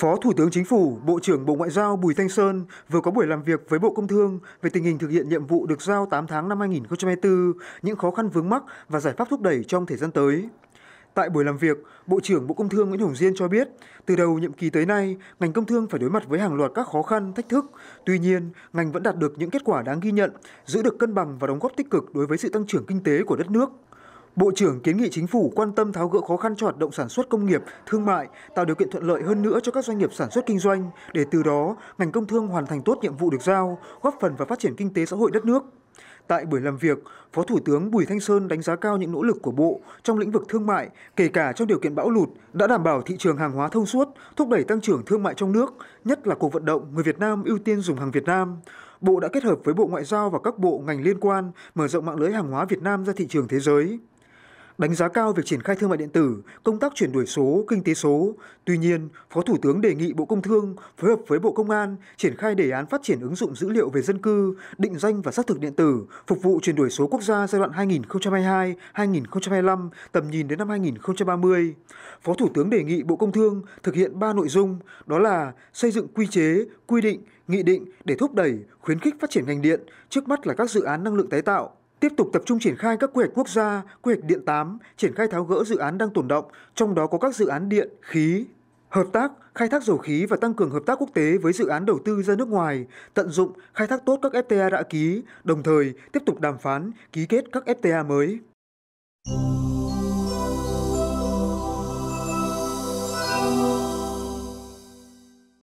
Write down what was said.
Phó Thủ tướng Chính phủ, Bộ trưởng Bộ Ngoại giao Bùi Thanh Sơn vừa có buổi làm việc với Bộ Công Thương về tình hình thực hiện nhiệm vụ được giao 8 tháng năm 2024, những khó khăn vướng mắc và giải pháp thúc đẩy trong thời gian tới. Tại buổi làm việc, Bộ trưởng Bộ Công Thương Nguyễn Hồng Diên cho biết, từ đầu nhiệm kỳ tới nay, ngành công thương phải đối mặt với hàng loạt các khó khăn, thách thức. Tuy nhiên, ngành vẫn đạt được những kết quả đáng ghi nhận, giữ được cân bằng và đóng góp tích cực đối với sự tăng trưởng kinh tế của đất nước. Bộ trưởng kiến nghị chính phủ quan tâm tháo gỡ khó khăn cho hoạt động sản xuất công nghiệp, thương mại, tạo điều kiện thuận lợi hơn nữa cho các doanh nghiệp sản xuất kinh doanh để từ đó ngành công thương hoàn thành tốt nhiệm vụ được giao, góp phần vào phát triển kinh tế xã hội đất nước. Tại buổi làm việc, Phó Thủ tướng Bùi Thanh Sơn đánh giá cao những nỗ lực của Bộ trong lĩnh vực thương mại, kể cả trong điều kiện bão lụt, đã đảm bảo thị trường hàng hóa thông suốt, thúc đẩy tăng trưởng thương mại trong nước, nhất là cuộc vận động người Việt Nam ưu tiên dùng hàng Việt Nam. Bộ đã kết hợp với Bộ Ngoại giao và các bộ ngành liên quan mở rộng mạng lưới hàng hóa Việt Nam ra thị trường thế giới. Đánh giá cao việc triển khai thương mại điện tử, công tác chuyển đổi số, kinh tế số. Tuy nhiên, Phó Thủ tướng đề nghị Bộ Công Thương phối hợp với Bộ Công an triển khai đề án phát triển ứng dụng dữ liệu về dân cư, định danh và xác thực điện tử, phục vụ chuyển đổi số quốc gia giai đoạn 2022-2025, tầm nhìn đến năm 2030. Phó Thủ tướng đề nghị Bộ Công Thương thực hiện 3 nội dung, đó là xây dựng quy chế, quy định, nghị định để thúc đẩy, khuyến khích phát triển ngành điện, trước mắt là các dự án năng lượng tái tạo, tiếp tục tập trung triển khai các quy hoạch quốc gia, quy hoạch điện 8, triển khai tháo gỡ dự án đang tồn động, trong đó có các dự án điện, khí, hợp tác, khai thác dầu khí và tăng cường hợp tác quốc tế với dự án đầu tư ra nước ngoài, tận dụng, khai thác tốt các FTA đã ký, đồng thời tiếp tục đàm phán, ký kết các FTA mới.